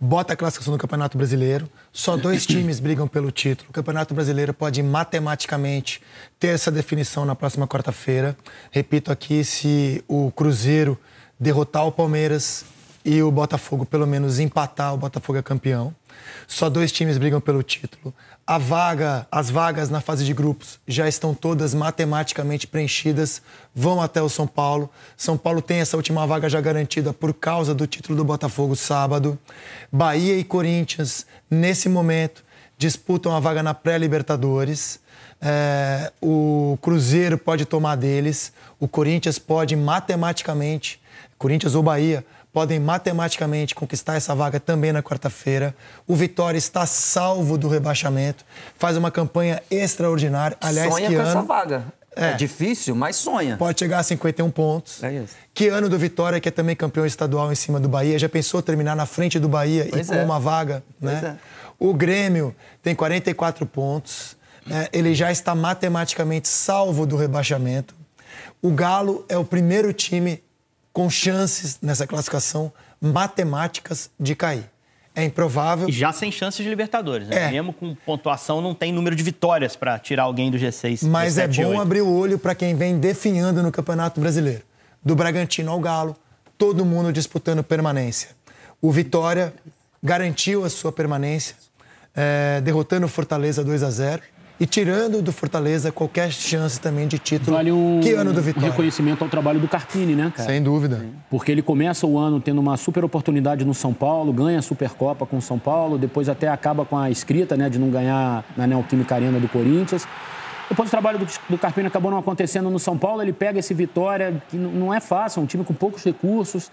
bota a classificação no Campeonato Brasileiro. Só dois times brigam pelo título. O Campeonato Brasileiro pode matematicamente ter essa definição na próxima quarta-feira. Repito aqui, se o Cruzeiro derrotar o Palmeiras e o Botafogo, pelo menos empatar, o Botafogo é campeão. Só dois times brigam pelo título. A vaga, as vagas na fase de grupos já estão todas matematicamente preenchidas, vão até o São Paulo. São Paulo tem essa última vaga já garantida por causa do título do Botafogo sábado. Bahia e Corinthians, nesse momento, disputam a vaga na pré-Libertadores. É, o Cruzeiro pode tomar deles, o Corinthians pode matematicamente, Corinthians ou Bahia, podem matematicamente conquistar essa vaga também na quarta-feira. O Vitória está salvo do rebaixamento, faz uma campanha extraordinária. Aliás, Sonha que com ano... essa vaga. É. é. difícil, mas sonha. Pode chegar a 51 pontos. É isso. Que ano do Vitória, que é também campeão estadual em cima do Bahia. Já pensou terminar na frente do Bahia pois e é. com uma vaga? Pois né? É. O Grêmio tem 44 pontos. Né? Ele já está matematicamente salvo do rebaixamento. O Galo é o primeiro time com chances nessa classificação matemáticas de cair. É improvável. E já sem chances de Libertadores, né? É. Mesmo com pontuação, não tem número de vitórias para tirar alguém do G6. Mas G7, é bom 8. abrir o olho para quem vem definhando no Campeonato Brasileiro. Do Bragantino ao Galo, todo mundo disputando permanência. O Vitória garantiu a sua permanência, é, derrotando o Fortaleza 2 a 0 e tirando do Fortaleza qualquer chance também de título. Vale um, que ano do Vitória? Um reconhecimento ao trabalho do Carpini, né, cara? Sem dúvida. Porque ele começa o ano tendo uma super oportunidade no São Paulo, ganha a Supercopa com o São Paulo, depois até acaba com a escrita, né, de não ganhar na Neoquímica Arena do Corinthians. Depois o trabalho do, do Carpini acabou não acontecendo no São Paulo, ele pega esse Vitória, que não é fácil, é um time com poucos recursos,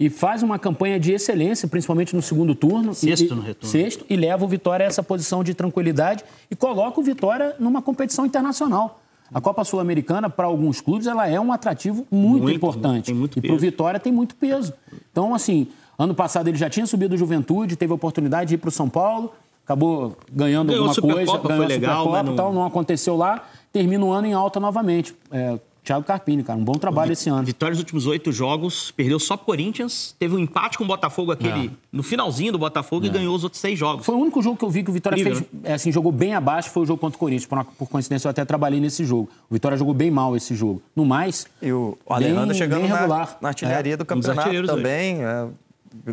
e faz uma campanha de excelência, principalmente no segundo turno. Sexto e, no retorno. Sexto, e leva o Vitória a essa posição de tranquilidade e coloca o Vitória numa competição internacional. A Copa Sul-Americana, para alguns clubes, ela é um atrativo muito, muito importante. Muito e para o Vitória tem muito peso. Então, assim, ano passado ele já tinha subido Juventude, teve a oportunidade de ir para o São Paulo, acabou ganhando ganhou alguma coisa, ganhou foi a legal, e não... tal, não aconteceu lá, termina o ano em alta novamente. É, Thiago Carpini, cara. Um bom trabalho esse ano. Vitória nos últimos oito jogos, perdeu só Corinthians, teve um empate com o Botafogo aquele é. no finalzinho do Botafogo é. e ganhou os outros seis jogos. Foi o único jogo que eu vi que o Vitória fez, né? é, assim, jogou bem abaixo, foi o jogo contra o Corinthians. Por, uma, por, coincidência, eu até trabalhei nesse jogo. O Vitória jogou bem mal esse jogo. No mais, e o Alejandro chegando bem regular. Na, na artilharia é. do campeonato também. É,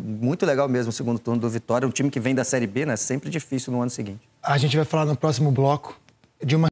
muito legal mesmo o segundo turno do Vitória, um time que vem da Série B, né? Sempre difícil no ano seguinte. A gente vai falar no próximo bloco de uma